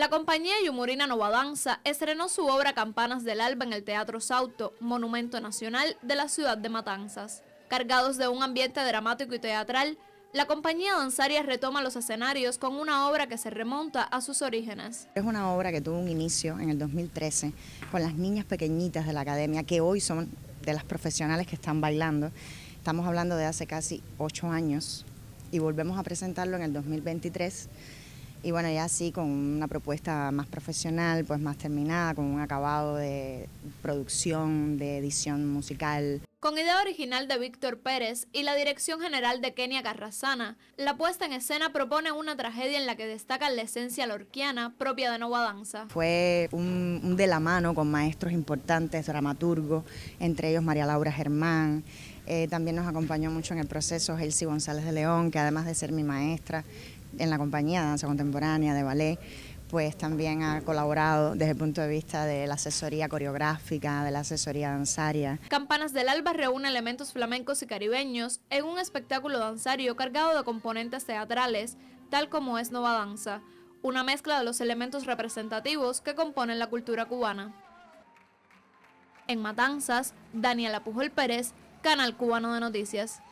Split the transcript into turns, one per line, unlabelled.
La compañía Yumurina Danza estrenó su obra Campanas del Alba en el Teatro Sauto, Monumento Nacional de la ciudad de Matanzas. Cargados de un ambiente dramático y teatral, la compañía danzaria retoma los escenarios con una obra que se remonta a sus
orígenes. Es una obra que tuvo un inicio en el 2013 con las niñas pequeñitas de la academia, que hoy son de las profesionales que están bailando. Estamos hablando de hace casi ocho años y volvemos a presentarlo en el 2023 y bueno, ya así con una propuesta más profesional, pues más terminada, con un acabado de producción, de edición musical.
Con idea original de Víctor Pérez y la dirección general de Kenia Carrasana, la puesta en escena propone una tragedia en la que destaca la esencia lorquiana propia de Nova Danza.
Fue un, de la mano con maestros importantes, dramaturgos, entre ellos María Laura Germán. Eh, también nos acompañó mucho en el proceso Elsie González de León, que además de ser mi maestra, en la compañía de danza contemporánea, de ballet, pues también ha colaborado desde el punto de vista de la asesoría coreográfica, de la asesoría danzaria.
Campanas del Alba reúne elementos flamencos y caribeños en un espectáculo danzario cargado de componentes teatrales, tal como es Nova Danza, una mezcla de los elementos representativos que componen la cultura cubana. En Matanzas, Daniela Pujol Pérez, Canal Cubano de Noticias.